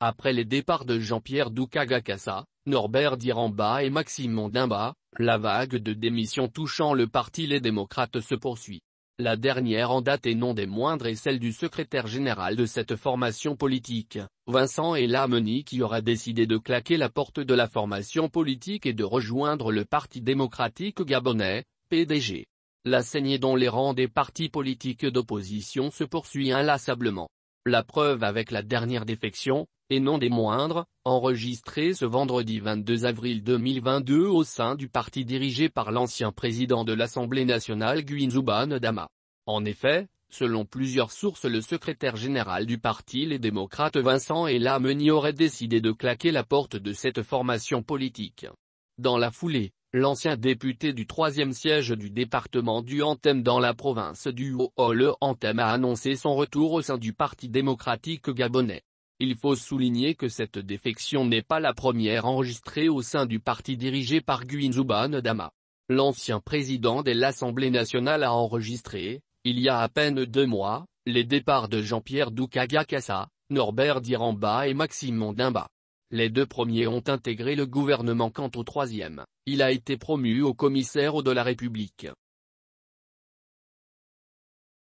Après les départs de Jean-Pierre Doukagakassa, Norbert Diramba et Maxime Dimba, la vague de démissions touchant le parti Les Démocrates se poursuit. La dernière en date et non des moindres est celle du secrétaire général de cette formation politique, Vincent Elameni qui aura décidé de claquer la porte de la formation politique et de rejoindre le Parti démocratique gabonais, PDG. La saignée dont les rangs des partis politiques d'opposition se poursuit inlassablement. La preuve avec la dernière défection, et non des moindres, enregistrée ce vendredi 22 avril 2022 au sein du parti dirigé par l'ancien président de l'Assemblée nationale Guinzouban Dama. En effet, selon plusieurs sources le secrétaire général du parti Les démocrates Vincent Elameni aurait décidé de claquer la porte de cette formation politique. Dans la foulée, l'ancien député du troisième siège du département du Anthem dans la province du Haut-Le Anthem a annoncé son retour au sein du Parti démocratique gabonais. Il faut souligner que cette défection n'est pas la première enregistrée au sein du parti dirigé par Guinzouban Dama. L'ancien président de l'Assemblée nationale a enregistré, il y a à peine deux mois, les départs de Jean-Pierre Doukaga Kassa, Norbert Diramba et Maxime Mondimba. Les deux premiers ont intégré le gouvernement quant au troisième, il a été promu au commissaire de la République.